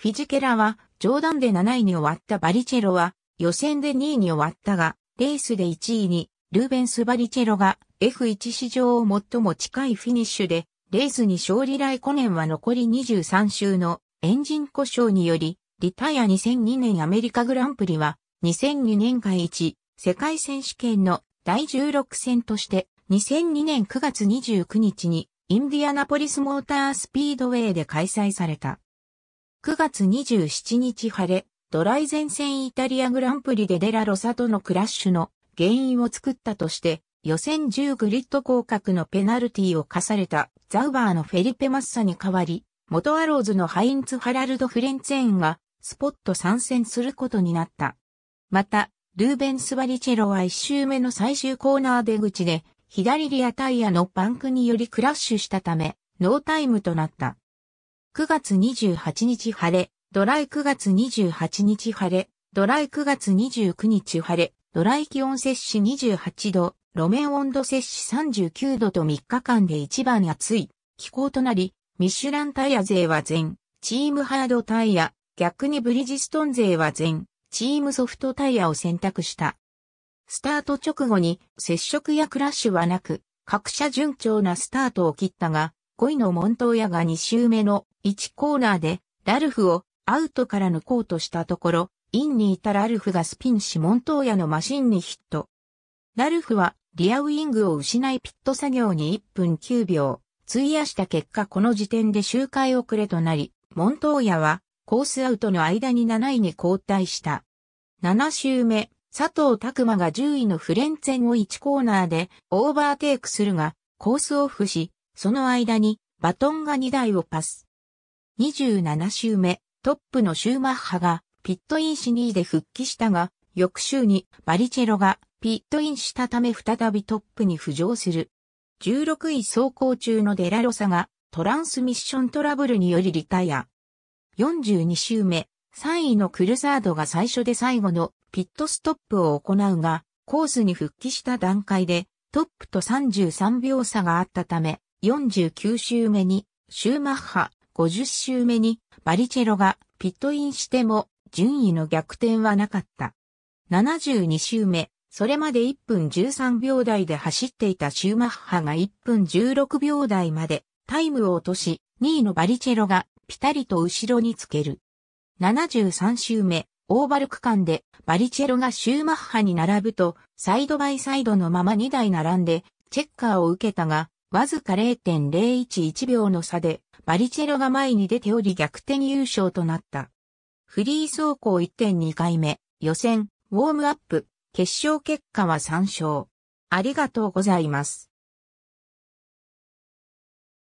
フィジケラは、冗談で7位に終わったバリチェロは、予選で2位に終わったが、レースで1位に、ルーベンス・バリチェロが F1 史上最も近いフィニッシュで、レースに勝利来去年は残り23周のエンジン故障により、リタイア2002年アメリカグランプリは、2002年会1、世界選手権の第16戦として、2002年9月29日に、インディアナポリスモータースピードウェイで開催された。9月27日晴れ、ドライ前線イタリアグランプリでデラロサとのクラッシュの原因を作ったとして、予選10グリッド降格のペナルティを課されたザウバーのフェリペ・マッサに代わり、元アローズのハインツ・ハラルド・フレンツェーンがスポット参戦することになった。また、ルーベンス・バリチェロは1周目の最終コーナー出口で、左リアタイヤのパンクによりクラッシュしたため、ノータイムとなった。9月28日晴れ、ドライ9月28日晴れ、ドライ9月29日晴れ、ドライ気温摂氏28度、路面温度摂氏39度と3日間で一番暑い気候となり、ミシュランタイヤ勢は全、チームハードタイヤ、逆にブリヂストン勢は全、チームソフトタイヤを選択した。スタート直後に接触やクラッシュはなく、各社順調なスタートを切ったが、5位のモントーヤが2周目の1コーナーで、ラルフをアウトから抜こうとしたところ、インにいたラルフがスピンしモントーヤのマシンにヒット。ラルフはリアウィングを失いピット作業に1分9秒、費やした結果この時点で周回遅れとなり、モントーヤはコースアウトの間に7位に交代した。7周目、佐藤拓馬が10位のフレンツェンを1コーナーでオーバーテイクするが、コースオフし、その間にバトンが2台をパス。27週目、トップのシューマッハがピットインし2位で復帰したが、翌週にバリチェロがピットインしたため再びトップに浮上する。16位走行中のデラロサがトランスミッショントラブルによりリタイア。42周目、3位のクルザードが最初で最後のピットストップを行うが、コースに復帰した段階でトップと33秒差があったため、49周目にシューマッハ、50周目にバリチェロがピットインしても順位の逆転はなかった。72周目、それまで1分13秒台で走っていたシューマッハが1分16秒台までタイムを落とし、2位のバリチェロがピタリと後ろにつける。73周目、オーバル区間でバリチェロがシューマッハに並ぶと、サイドバイサイドのまま2台並んで、チェッカーを受けたが、わずか0.011秒の差でバリチェロが前に出ており逆転優勝となった。フリー走行1.2回目、予選、ウォームアップ、決勝結果は3勝。ありがとうございます。